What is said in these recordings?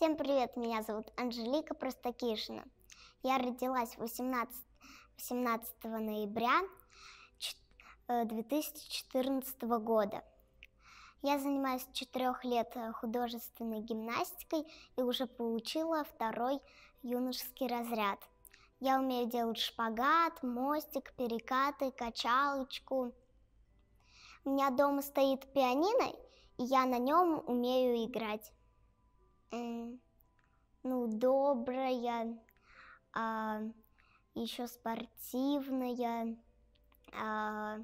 Всем привет, меня зовут Анжелика Простакишина. Я родилась 18, 18 ноября 2014 э, года. Я занимаюсь четырех лет э, художественной гимнастикой и уже получила второй юношеский разряд. Я умею делать шпагат, мостик, перекаты, качалочку. У меня дома стоит пианино, и я на нем умею играть ну, добрая, а, еще спортивная, а,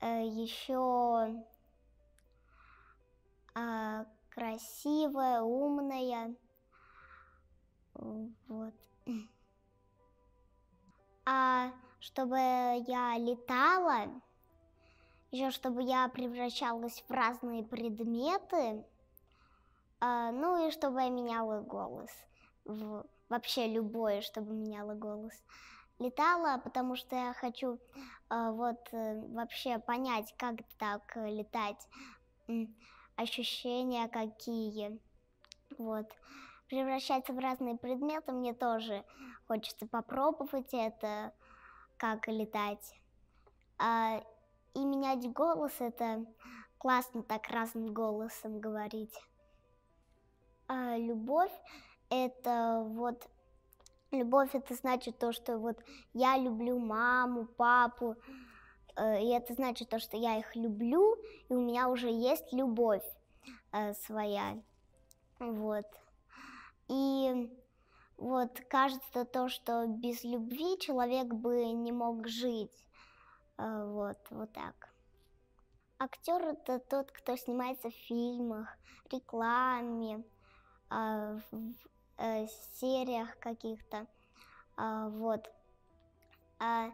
а, э, еще а, красивая, умная. Вот. А чтобы я летала, еще чтобы я превращалась в разные предметы, а, ну и чтобы я меняла голос. вообще любое, чтобы меняла голос. Летала, потому что я хочу а, вот э, вообще понять, как так летать, ощущения какие. Вот. Превращаться в разные предметы мне тоже хочется попробовать это, как летать. А, и менять голос это классно так разным голосом говорить. А любовь это вот любовь это значит то, что вот я люблю маму, папу, э, и это значит то, что я их люблю, и у меня уже есть любовь э, своя, вот. И вот кажется то, что без любви человек бы не мог жить, э, вот, вот так. Актер это тот, кто снимается в фильмах, рекламе, а, в а, сериях каких-то. А, вот. А,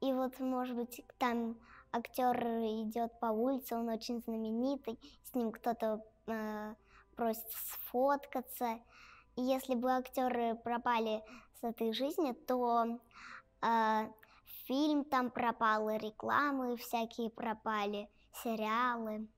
и вот, может быть, там актер идет по улице, он очень знаменитый, с ним кто-то э, просит сфоткаться. И если бы актеры пропали с этой жизни, то э, фильм там пропал, рекламы всякие пропали, сериалы.